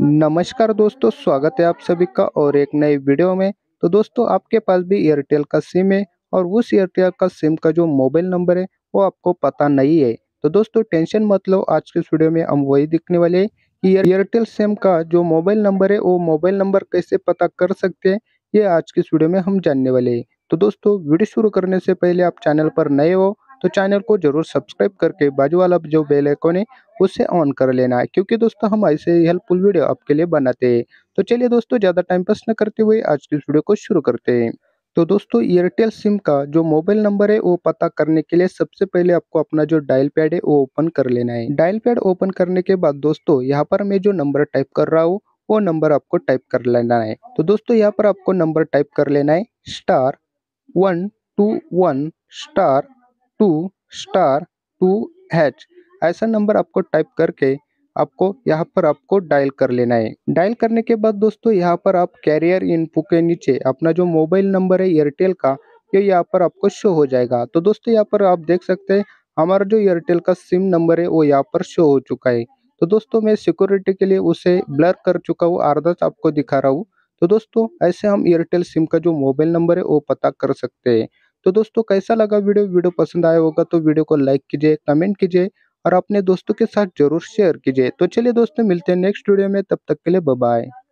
नमस्कार दोस्तों स्वागत है आप सभी का और एक नए वीडियो में तो दोस्तों आपके पास भी एयरटेल का सिम है और उस एयरटेल का सिम का जो मोबाइल नंबर है वो आपको पता नहीं है तो दोस्तों टेंशन मत लो आज के इस वीडियो में हम वही दिखने वाले हैं कि एयरटेल सिम का जो मोबाइल नंबर है वो मोबाइल नंबर कैसे पता कर सकते हैं ये आज के इस वीडियो में हम जानने वाले हैं तो दोस्तों वीडियो शुरू करने से पहले आप चैनल पर नए हो तो चैनल को जरूर सब्सक्राइब करके बाजू वाला जो बेल आइकॉन है उसे ऑन कर लेना है क्योंकि दोस्तों हम ऐसे ही हेल्पफुल वीडियो आपके लिए बनाते हैं तो चलिए दोस्तों ज़्यादा टाइम पास न करते हुए आज की इस वीडियो को शुरू करते हैं तो दोस्तों एयरटेल सिम का जो मोबाइल नंबर है वो पता करने के लिए सबसे पहले आपको अपना जो डायल पैड है वो ओपन कर लेना है डायल पैड ओपन करने के बाद दोस्तों यहाँ पर मैं जो नंबर टाइप कर रहा हूँ वो नंबर आपको टाइप कर लेना है तो दोस्तों यहाँ पर आपको नंबर टाइप कर लेना है star one two one star two star two hash ऐसा नंबर आपको टाइप करके आपको यहाँ पर आपको डायल कर लेना है डायल करने के बाद दोस्तों यहाँ पर आप कैरियर इन्फो के नीचे अपना जो मोबाइल नंबर है एयरटेल का ये यहाँ पर आपको शो हो जाएगा तो दोस्तों यहाँ पर आप देख सकते हैं हमारा जो एयरटेल का सिम नंबर है वो यहाँ पर शो हो चुका है तो दोस्तों मैं सिक्योरिटी के लिए उसे ब्लर कर चुका हूँ आर्दस आपको दिखा रहा हूँ तो दोस्तों ऐसे हम एयरटेल सिम का जो मोबाइल नंबर है वो पता कर सकते हैं तो दोस्तों कैसा लगा वीडियो वीडियो पसंद आया होगा तो वीडियो को लाइक कीजिए कमेंट कीजिए और अपने दोस्तों के साथ जरूर शेयर कीजिए तो चलिए दोस्तों मिलते हैं नेक्स्ट वीडियो में तब तक के लिए बाय